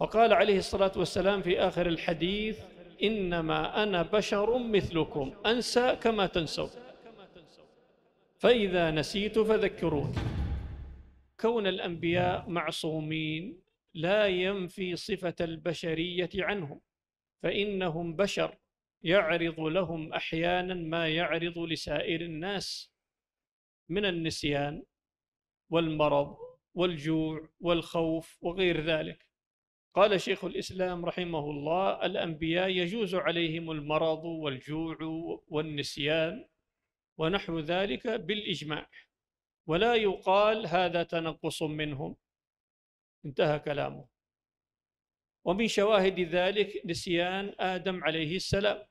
وقال عليه الصلاة والسلام في آخر الحديث إنما أنا بشر مثلكم أنسى كما تنسوا فإذا نسيت فذكرون كون الأنبياء معصومين لا ينفي صفة البشرية عنهم فإنهم بشر يعرض لهم أحيانا ما يعرض لسائر الناس من النسيان والمرض والجوع والخوف وغير ذلك قال شيخ الإسلام رحمه الله الأنبياء يجوز عليهم المرض والجوع والنسيان ونحو ذلك بالإجماع ولا يقال هذا تنقص منهم انتهى كلامه ومن شواهد ذلك نسيان آدم عليه السلام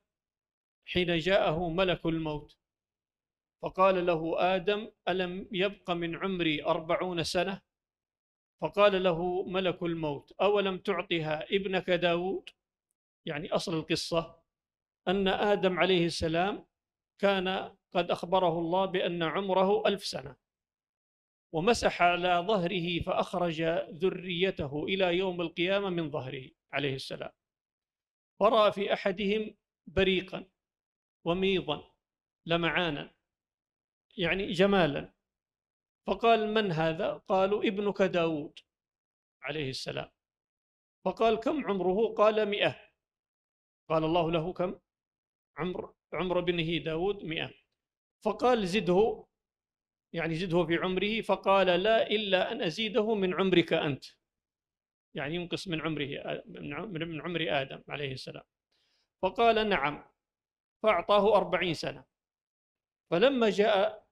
حين جاءه ملك الموت فقال له آدم ألم يبق من عمري أربعون سنة فقال له ملك الموت أولم تعطها ابنك داود يعني أصل القصة أن آدم عليه السلام كان قد أخبره الله بأن عمره ألف سنة ومسح على ظهره فأخرج ذريته إلى يوم القيامة من ظهره عليه السلام فرأى في أحدهم بريقا وميضا لمعانا يعني جمالا فقال من هذا؟ قالوا ابنك داود عليه السلام فقال كم عمره؟ قال مئة قال الله له كم؟ عمر عمر ابنه داود مئة فقال زده يعني زده في عمره فقال لا إلا أن أزيده من عمرك أنت يعني ينقص من عمره من عمر آدم عليه السلام فقال نعم فأعطاه أربعين سنة فلما جاء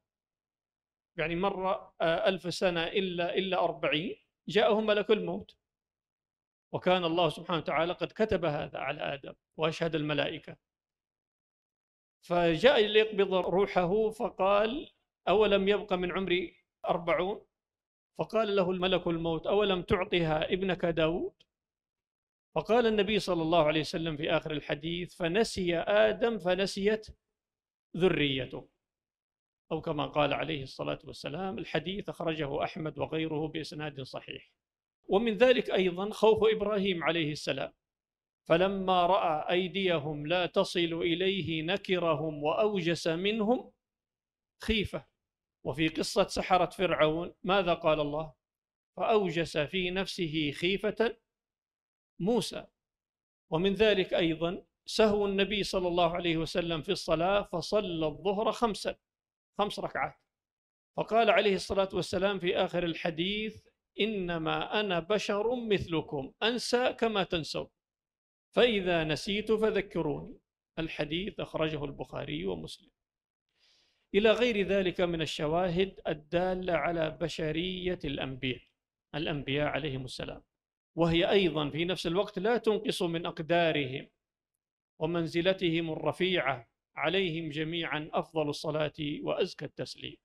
يعني مر آه، ألف سنة إلا إلا أربعين جاءهم ملك الموت وكان الله سبحانه وتعالى قد كتب هذا على آدم وأشهد الملائكة فجاء ليقبض روحه فقال أولم يبق من عمري أربعون فقال له الملك الموت أولم تعطها ابنك داود فقال النبي صلى الله عليه وسلم في آخر الحديث فنسي آدم فنسيت ذريته أو كما قال عليه الصلاة والسلام الحديث أخرجه أحمد وغيره بإسناد صحيح ومن ذلك أيضا خوف إبراهيم عليه السلام فلما رأى أيديهم لا تصل إليه نكرهم وأوجس منهم خيفة وفي قصة سحرة فرعون ماذا قال الله فأوجس في نفسه خيفة موسى ومن ذلك أيضا سهو النبي صلى الله عليه وسلم في الصلاة فصلى الظهر خمسا خمس ركعات فقال عليه الصلاة والسلام في آخر الحديث إنما أنا بشر مثلكم أنسى كما تنسون فإذا نسيت فذكروني الحديث أخرجه البخاري ومسلم إلى غير ذلك من الشواهد الدالة على بشرية الأنبياء الأنبياء عليهم السلام وهي أيضا في نفس الوقت لا تنقص من أقدارهم ومنزلتهم الرفيعة عليهم جميعا أفضل الصلاة وأزكى التسليم